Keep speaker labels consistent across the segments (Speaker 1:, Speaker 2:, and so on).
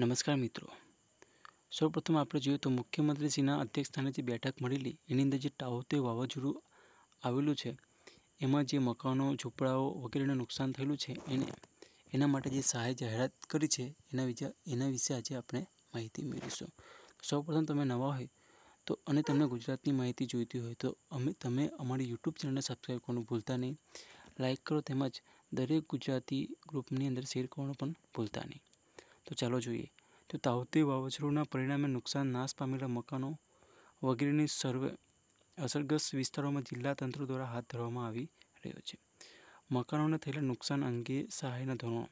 Speaker 1: નમસ્કાર મિત્રો સૌપ્રથમ આપણે જોઈએ તો મુખ્યમંત્રીશ્રીના અધ્યક્ષસ્થાનેથી બેઠક મળેલી એની અંદર જે ટાહોતે વાવાઝોડું આવેલું છે એમાં જે મકાનો ઝૂંપડાઓ વગેરેને નુકસાન થયેલું છે એને એના માટે જે સહાય જાહેરાત કરી છે એના વિચાર એના વિશે આજે આપણે માહિતી મેળવીશું સૌપ્રથમ તમે નવા હોય તો અને તમને ગુજરાતની માહિતી જોઈતી હોય તો અમે તમે અમારી યુટ્યુબ ચેનલને સબસ્ક્રાઈબ કરવાનું ભૂલતા નહીં લાઇક કરો તેમજ દરેક ગુજરાતી ગ્રુપની અંદર શેર કરવાનું પણ ભૂલતા નહીં તો ચાલો જોઈએ તો તાવતી વાવાઝોડુંના પરિણામે નુકસાન નાશ પામેલા મકાનો વગેરેની સર્વે અસરગ્રસ્ત વિસ્તારોમાં જિલ્લા તંત્ર દ્વારા હાથ ધરવામાં આવી રહ્યો છે મકાનોને થયેલા નુકસાન અંગે સહાયના ધોરણો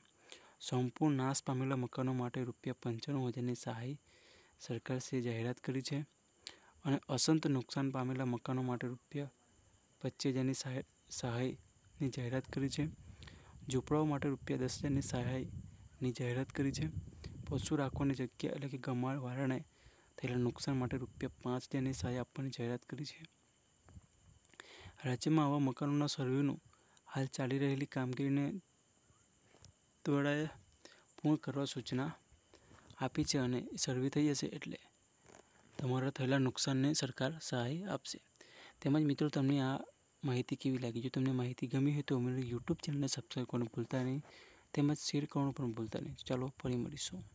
Speaker 1: સંપૂર્ણ નાશ પામેલા મકાનો માટે રૂપિયા પંચાણું હજારની સહાય સરકારશ્રીએ જાહેરાત કરી છે અને અસંત નુકસાન પામેલા મકાનો માટે રૂપિયા પચીસ હજારની સહાય સહાયની જાહેરાત કરી છે ઝૂંપડાઓ માટે રૂપિયા દસ હજારની સહાયની જાહેરાત કરી છે પશુ રાખવાની જગ્યા એટલે કે ગમાળ વારણે થયેલા નુકસાન માટે રૂપિયા પાંચ હજારની સહાય આપવાની જાહેરાત કરી છે રાજ્યમાં આવા મકાનોના સર્વેનું હાલ ચાલી રહેલી કામગીરીને દ્વારા પૂર્ણ કરવા સૂચના આપી છે અને સર્વે થઈ જશે એટલે તમારા થયેલા નુકસાનને સરકાર સહાય આપશે તેમજ મિત્રો તમને આ માહિતી કેવી લાગી જો તમને માહિતી ગમી હોય તો અમારી યુટ્યુબ ચેનલને સબસ્ક્રાઈબ કરવાનું ભૂલતા નહીં તેમજ શેર કરવાનું પણ ભૂલતા નહીં ચાલો ફરી મળીશું